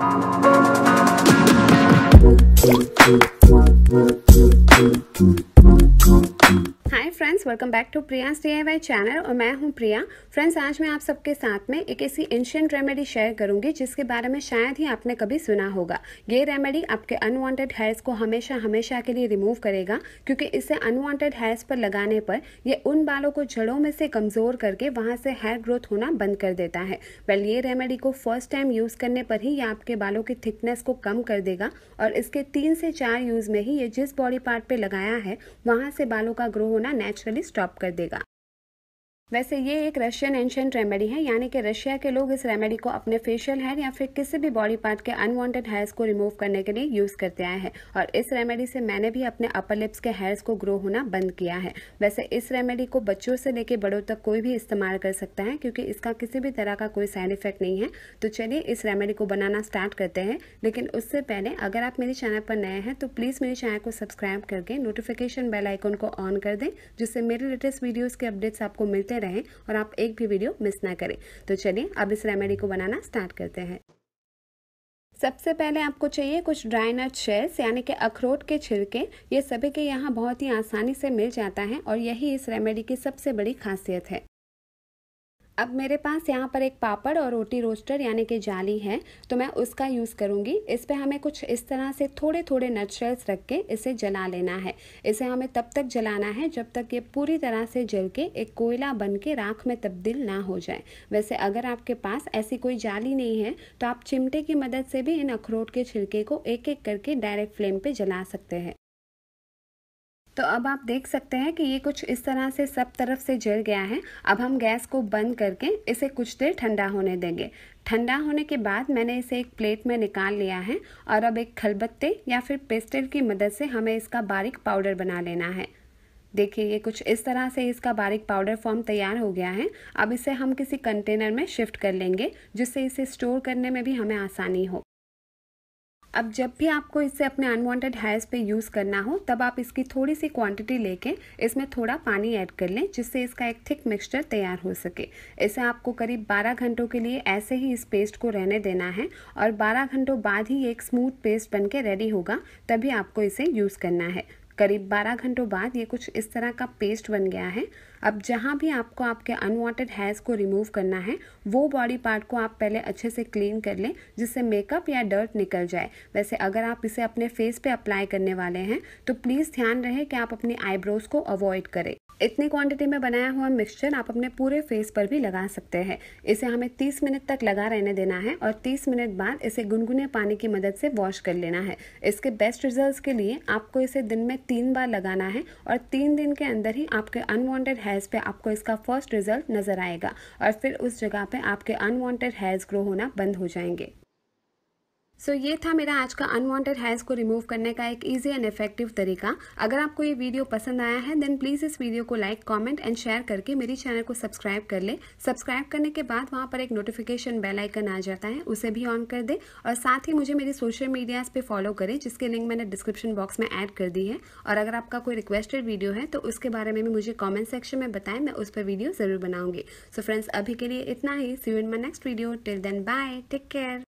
Thank you. Hi friends welcome back to Priya D channel और मैं हूं प्रिया फ्रेंड्स आज मैं आप सबके साथ में एक ऐसी एंशियंट रेमेडी शेयर करूंगी जिसके बारे में शायद ही आपने कभी सुना होगा ये रेमेडी आपके अनवांटेड हेयर्स को हमेशा हमेशा के लिए रिमूव करेगा क्योंकि इसे अनवांटेड हेयर्स पर लगाने पर यह उन बालों को जड़ों में से कमज़ोर करके वहां से हेयर ग्रोथ होना बंद कर देता है वेल ये रेमेडी को फर्स्ट टाइम यूज़ करने पर ही यह आपके बालों की थिकनेस को कम कर देगा और इसके तीन से चार यूज़ में ही ये जिस बॉडी पार्ट पर लगाया है वहां से बालों का ग्रो होना नेचुरली स्टॉप कर देगा वैसे ये एक रशियन एंशियंट रेमेडी है यानी कि रशिया के लोग इस रेमेडी को अपने फेशियल हेयर या फिर किसी भी बॉडी पार्ट के अनवांटेड हेयर्स को रिमूव करने के लिए यूज़ करते आए हैं और इस रेमेडी से मैंने भी अपने अपर लिप्स के हेयर्स को ग्रो होना बंद किया है वैसे इस रेमेडी को बच्चों से लेकर बड़ों तक कोई भी इस्तेमाल कर सकता है क्योंकि इसका किसी भी तरह का कोई साइड इफेक्ट नहीं है तो चलिए इस रेमेडी को बनाना स्टार्ट करते हैं लेकिन उससे पहले अगर आप मेरे चैनल पर नए हैं तो प्लीज़ मेरे चैनल को सब्सक्राइब करके नोटिफिकेशन बेल आइकन को ऑन कर दें जिससे मेरे लेटेस्ट वीडियोज़ के अपडेट्स आपको मिलते रहें और आप एक भी वीडियो मिस ना करें तो चलिए अब इस रेमेडी को बनाना स्टार्ट करते हैं सबसे पहले आपको चाहिए कुछ ड्राई नट शेल्स यानी कि अखरोट के छिलके ये सभी के यहाँ बहुत ही आसानी से मिल जाता है और यही इस रेमेडी की सबसे बड़ी खासियत है अब मेरे पास यहाँ पर एक पापड़ और रोटी रोस्टर यानी कि जाली है तो मैं उसका यूज़ करूँगी इस पर हमें कुछ इस तरह से थोड़े थोड़े नटशेल्स रख के इसे जला लेना है इसे हमें तब तक जलाना है जब तक ये पूरी तरह से जल के एक कोयला बन के राख में तब्दील ना हो जाए वैसे अगर आपके पास ऐसी कोई जाली नहीं है तो आप चिमटे की मदद से भी इन अखरोट के छिलके को एक एक करके डायरेक्ट फ्लेम पर जला सकते हैं तो अब आप देख सकते हैं कि ये कुछ इस तरह से सब तरफ से जल गया है अब हम गैस को बंद करके इसे कुछ देर ठंडा होने देंगे ठंडा होने के बाद मैंने इसे एक प्लेट में निकाल लिया है और अब एक खलबत्ते या फिर पेस्टल की मदद से हमें इसका बारीक पाउडर बना लेना है देखिए ये कुछ इस तरह से इसका बारीक पाउडर फॉर्म तैयार हो गया है अब इसे हम किसी कंटेनर में शिफ्ट कर लेंगे जिससे इसे स्टोर करने में भी हमें आसानी हो अब जब भी आपको इसे अपने अनवांटेड हेयर्स पे यूज़ करना हो तब आप इसकी थोड़ी सी क्वांटिटी लेके इसमें थोड़ा पानी ऐड कर लें जिससे इसका एक थिक मिक्सचर तैयार हो सके इसे आपको करीब 12 घंटों के लिए ऐसे ही इस पेस्ट को रहने देना है और 12 घंटों बाद ही एक स्मूथ पेस्ट बन रेडी होगा तभी आपको इसे यूज़ करना है करीब 12 घंटों बाद ये कुछ इस तरह का पेस्ट बन गया है अब जहाँ भी आपको आपके अनवांटेड हेयर्स को रिमूव करना है वो बॉडी पार्ट को आप पहले अच्छे से क्लीन कर लें जिससे मेकअप या डर्ट निकल जाए वैसे अगर आप इसे अपने फेस पे अप्लाई करने वाले हैं तो प्लीज़ ध्यान रहे कि आप अपनी आईब्रोज़ को अवॉइड करें इतनी क्वांटिटी में बनाया हुआ मिक्सचर आप अपने पूरे फेस पर भी लगा सकते हैं इसे हमें 30 मिनट तक लगा रहने देना है और 30 मिनट बाद इसे गुनगुने पानी की मदद से वॉश कर लेना है इसके बेस्ट रिजल्ट्स के लिए आपको इसे दिन में तीन बार लगाना है और तीन दिन के अंदर ही आपके अनवांटेड हेयर्स पे आपको इसका फर्स्ट रिजल्ट नज़र आएगा और फिर उस जगह पर आपके अनवांटेड हेयर्स ग्रो होना बंद हो जाएंगे सो so, ये था मेरा आज का अनवांटेड हेयर्स को रिमूव करने का एक इजी एंड इफेक्टिव तरीका अगर आपको ये वीडियो पसंद आया है देन प्लीज़ इस वीडियो को लाइक कमेंट एंड शेयर करके मेरी चैनल को सब्सक्राइब कर ले सब्सक्राइब करने के बाद वहाँ पर एक नोटिफिकेशन बेल आइकन आ जाता है उसे भी ऑन कर दे और साथ ही मुझे मेरी सोशल मीडियाज़ पर फॉलो करें जिसके लिंक मैंने डिस्क्रिप्शन बॉक्स में ऐड कर दी है और अगर आपका कोई रिक्वेस्टेड वीडियो है तो उसके बारे में भी मुझे कॉमेंट सेक्शन में बताएं मैं उस पर वीडियो ज़रूर बनाऊंगी सो फ्रेंड्स अभी के लिए इतना ही see you in my next video till then bye take care